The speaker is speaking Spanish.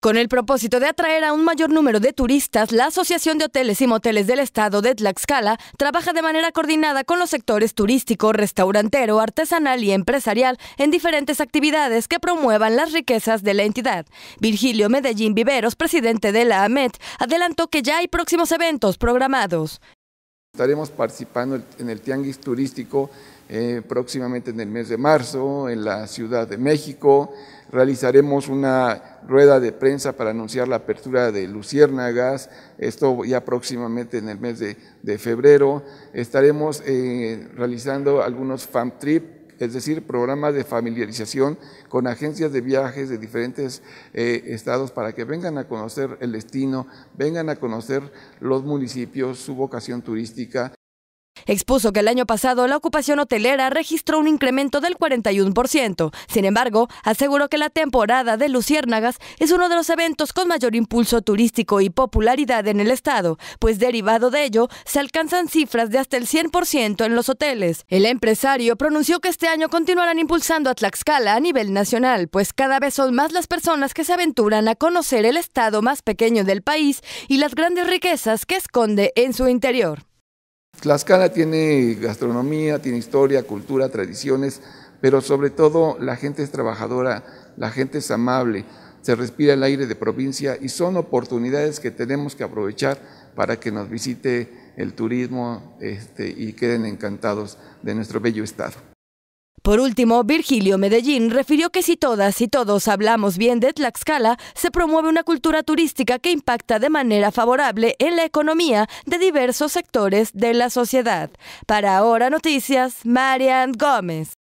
Con el propósito de atraer a un mayor número de turistas, la Asociación de Hoteles y Moteles del Estado de Tlaxcala trabaja de manera coordinada con los sectores turístico, restaurantero, artesanal y empresarial en diferentes actividades que promuevan las riquezas de la entidad. Virgilio Medellín Viveros, presidente de la AMET, adelantó que ya hay próximos eventos programados. Estaremos participando en el Tianguis Turístico eh, próximamente en el mes de marzo en la Ciudad de México. Realizaremos una rueda de prensa para anunciar la apertura de Luciérnagas, esto ya próximamente en el mes de, febrero. Estaremos eh, realizando algunos fan trips es decir, programas de familiarización con agencias de viajes de diferentes eh, estados para que vengan a conocer el destino, vengan a conocer los municipios, su vocación turística expuso que el año pasado la ocupación hotelera registró un incremento del 41%. Sin embargo, aseguró que la temporada de Luciérnagas es uno de los eventos con mayor impulso turístico y popularidad en el estado, pues derivado de ello se alcanzan cifras de hasta el 100% en los hoteles. El empresario pronunció que este año continuarán impulsando a Tlaxcala a nivel nacional, pues cada vez son más las personas que se aventuran a conocer el estado más pequeño del país y las grandes riquezas que esconde en su interior. Tlaxcala tiene gastronomía, tiene historia, cultura, tradiciones, pero sobre todo la gente es trabajadora, la gente es amable, se respira el aire de provincia y son oportunidades que tenemos que aprovechar para que nos visite el turismo este, y queden encantados de nuestro bello estado. Por último, Virgilio Medellín refirió que si todas y todos hablamos bien de Tlaxcala, se promueve una cultura turística que impacta de manera favorable en la economía de diversos sectores de la sociedad. Para Ahora Noticias, Marian Gómez.